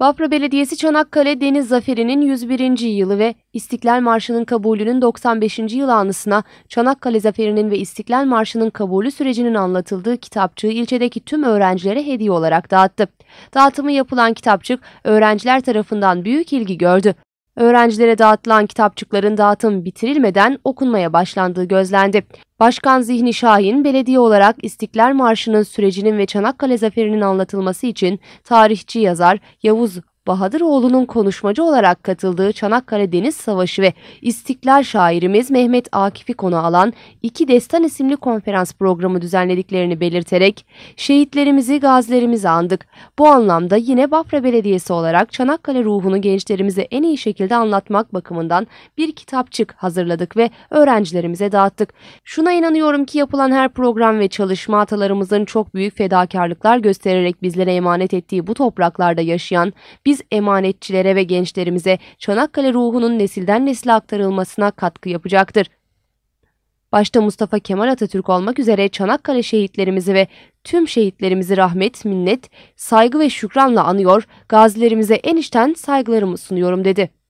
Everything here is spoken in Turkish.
Bafra Belediyesi Çanakkale Deniz Zaferi'nin 101. yılı ve İstiklal Marşı'nın kabulünün 95. yıl anısına Çanakkale Zaferi'nin ve İstiklal Marşı'nın kabulü sürecinin anlatıldığı kitapçığı ilçedeki tüm öğrencilere hediye olarak dağıttı. Dağıtımı yapılan kitapçık öğrenciler tarafından büyük ilgi gördü. Öğrencilere dağıtılan kitapçıkların dağıtım bitirilmeden okunmaya başlandığı gözlendi. Başkan Zihni Şahin, belediye olarak İstiklal Marşı'nın sürecinin ve Çanakkale Zaferi'nin anlatılması için tarihçi yazar Yavuz Bahadıroğlu'nun konuşmacı olarak katıldığı Çanakkale Deniz Savaşı ve İstiklal şairimiz Mehmet Akif'i konu alan iki destan isimli konferans programı düzenlediklerini belirterek şehitlerimizi, gazilerimizi andık. Bu anlamda yine Bafra Belediyesi olarak Çanakkale ruhunu gençlerimize en iyi şekilde anlatmak bakımından bir kitapçık hazırladık ve öğrencilerimize dağıttık. Şuna inanıyorum ki yapılan her program ve çalışma atalarımızın çok büyük fedakarlıklar göstererek bizlere emanet ettiği bu topraklarda yaşayan bir biz emanetçilere ve gençlerimize Çanakkale ruhunun nesilden nesile aktarılmasına katkı yapacaktır. Başta Mustafa Kemal Atatürk olmak üzere Çanakkale şehitlerimizi ve tüm şehitlerimizi rahmet, minnet, saygı ve şükranla anıyor, gazilerimize en içten saygılarımı sunuyorum dedi.